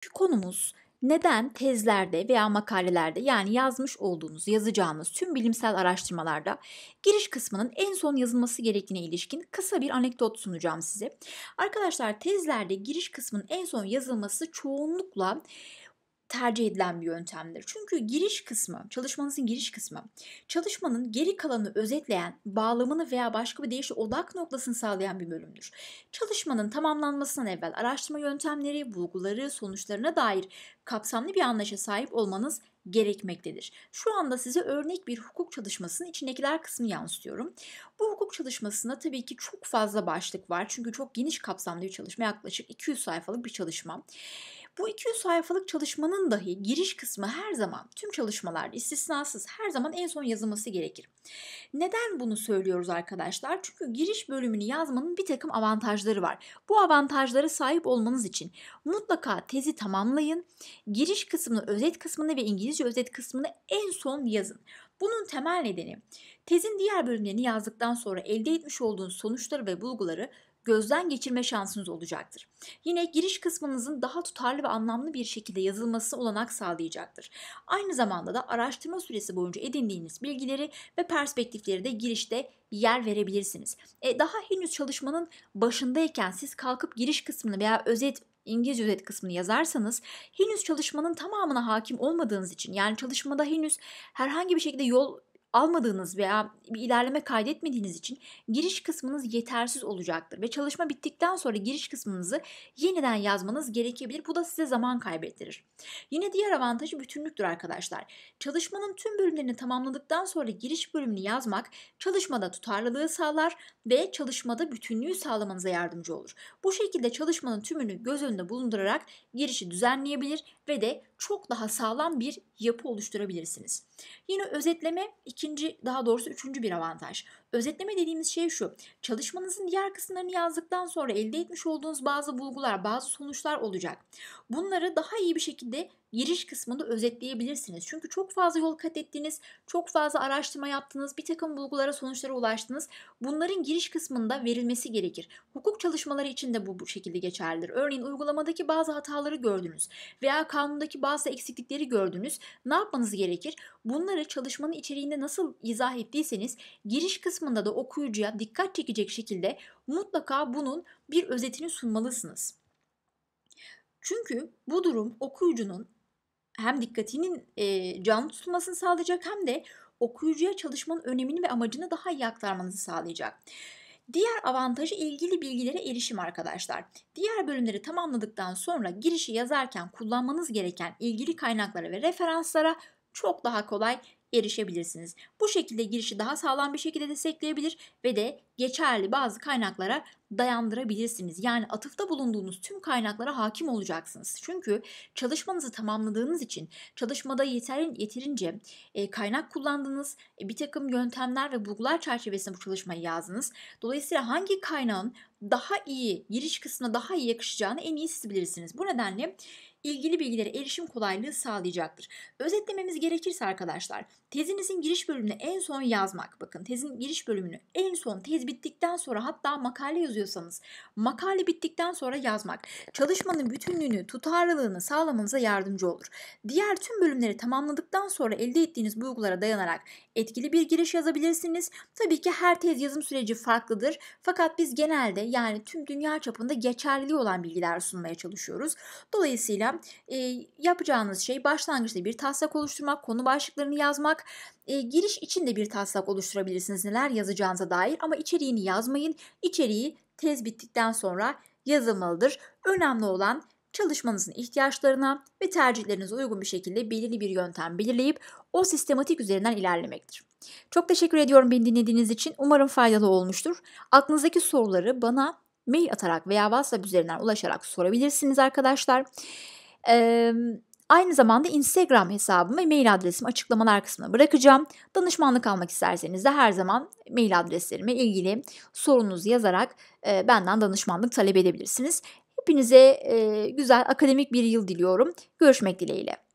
Şu konumuz neden tezlerde veya makalelerde yani yazmış olduğunuz, yazacağınız tüm bilimsel araştırmalarda giriş kısmının en son yazılması gerektiğine ilişkin kısa bir anekdot sunacağım size. Arkadaşlar tezlerde giriş kısmının en son yazılması çoğunlukla tercih edilen bir yöntemdir. Çünkü giriş kısmı, çalışmanızın giriş kısmı, çalışmanın geri kalanını özetleyen, bağlamını veya başka bir deyişle odak noktasını sağlayan bir bölümdür. Çalışmanın tamamlanmasından evvel araştırma yöntemleri, bulguları, sonuçlarına dair kapsamlı bir anlaşa sahip olmanız gerekmektedir. Şu anda size örnek bir hukuk çalışmasının içindekiler kısmını yansıtıyorum. Bu hukuk çalışmasında tabii ki çok fazla başlık var. Çünkü çok geniş kapsamlı bir çalışma, yaklaşık 200 sayfalık bir çalışma. Bu 200 sayfalık çalışmanın dahi giriş kısmı her zaman tüm çalışmalar istisnasız her zaman en son yazılması gerekir. Neden bunu söylüyoruz arkadaşlar? Çünkü giriş bölümünü yazmanın bir takım avantajları var. Bu avantajlara sahip olmanız için mutlaka tezi tamamlayın. Giriş kısmını, özet kısmını ve İngilizce özet kısmını en son yazın. Bunun temel nedeni tezin diğer bölümlerini yazdıktan sonra elde etmiş olduğun sonuçları ve bulguları gözden geçirme şansınız olacaktır. Yine giriş kısmınızın daha tutarlı ve anlamlı bir şekilde yazılması olanak sağlayacaktır. Aynı zamanda da araştırma süresi boyunca edindiğiniz bilgileri ve perspektifleri de girişte yer verebilirsiniz. E, daha henüz çalışmanın başındayken siz kalkıp giriş kısmını veya özet İngilizce özet kısmını yazarsanız henüz çalışmanın tamamına hakim olmadığınız için yani çalışmada henüz herhangi bir şekilde yol almadığınız veya bir ilerleme kaydetmediğiniz için giriş kısmınız yetersiz olacaktır ve çalışma bittikten sonra giriş kısmınızı yeniden yazmanız gerekebilir. Bu da size zaman kaybettirir. Yine diğer avantajı bütünlüktür arkadaşlar. Çalışmanın tüm bölümlerini tamamladıktan sonra giriş bölümünü yazmak çalışmada tutarlılığı sağlar ve çalışmada bütünlüğü sağlamanıza yardımcı olur. Bu şekilde çalışmanın tümünü göz önünde bulundurarak girişi düzenleyebilir ve de çok daha sağlam bir yapı oluşturabilirsiniz. Yine özetleme İkinci daha doğrusu üçüncü bir avantaj. Özetleme dediğimiz şey şu. Çalışmanızın diğer kısımlarını yazdıktan sonra elde etmiş olduğunuz bazı bulgular, bazı sonuçlar olacak. Bunları daha iyi bir şekilde giriş kısmında özetleyebilirsiniz. Çünkü çok fazla yol kat ettiniz, çok fazla araştırma yaptınız, bir takım bulgulara, sonuçlara ulaştınız. Bunların giriş kısmında verilmesi gerekir. Hukuk çalışmaları için de bu, bu şekilde geçerlidir. Örneğin uygulamadaki bazı hataları gördünüz veya kanundaki bazı eksiklikleri gördünüz. Ne yapmanız gerekir? Bunları çalışmanın içeriğinde nasıl nasıl izah ettiyseniz giriş kısmında da okuyucuya dikkat çekecek şekilde mutlaka bunun bir özetini sunmalısınız. Çünkü bu durum okuyucunun hem dikkatinin e, canlı tutulmasını sağlayacak hem de okuyucuya çalışmanın önemini ve amacını daha iyi aktarmanızı sağlayacak. Diğer avantajı ilgili bilgilere erişim arkadaşlar. Diğer bölümleri tamamladıktan sonra girişi yazarken kullanmanız gereken ilgili kaynaklara ve referanslara çok daha kolay erişebilirsiniz. Bu şekilde girişi daha sağlam bir şekilde destekleyebilir ve de geçerli bazı kaynaklara dayandırabilirsiniz. Yani atıfta bulunduğunuz tüm kaynaklara hakim olacaksınız. Çünkü çalışmanızı tamamladığınız için çalışmada yeterin, yeterince e, kaynak kullandınız, e, bir takım yöntemler ve bulgular çerçevesinde bu çalışmayı yazdınız. Dolayısıyla hangi kaynağın daha iyi, giriş kısmına daha iyi yakışacağını en iyi siz bilirsiniz. Bu nedenle ilgili bilgilere erişim kolaylığı sağlayacaktır. Özetlememiz gerekirse arkadaşlar, Tezinizin giriş bölümünü en son yazmak. Bakın tezin giriş bölümünü en son tez bittikten sonra hatta makale yazıyorsanız makale bittikten sonra yazmak. Çalışmanın bütünlüğünü, tutarlılığını sağlamanıza yardımcı olur. Diğer tüm bölümleri tamamladıktan sonra elde ettiğiniz bulgulara dayanarak etkili bir giriş yazabilirsiniz. Tabii ki her tez yazım süreci farklıdır. Fakat biz genelde yani tüm dünya çapında geçerli olan bilgiler sunmaya çalışıyoruz. Dolayısıyla e, yapacağınız şey başlangıçta bir taslak oluşturmak, konu başlıklarını yazmak, taslak. E, giriş için de bir taslak oluşturabilirsiniz neler yazacağınıza dair ama içeriğini yazmayın. İçeriği tez bittikten sonra yazılmalıdır. Önemli olan çalışmanızın ihtiyaçlarına ve tercihlerinize uygun bir şekilde belirli bir yöntem belirleyip o sistematik üzerinden ilerlemektir. Çok teşekkür ediyorum beni dinlediğiniz için. Umarım faydalı olmuştur. Aklınızdaki soruları bana mail atarak veya WhatsApp üzerinden ulaşarak sorabilirsiniz arkadaşlar. Ee, Aynı zamanda Instagram hesabımı ve mail adresimi açıklamalar kısmına bırakacağım. Danışmanlık almak isterseniz de her zaman mail adreslerime ilgili sorunuzu yazarak e, benden danışmanlık talep edebilirsiniz. Hepinize e, güzel akademik bir yıl diliyorum. Görüşmek dileğiyle.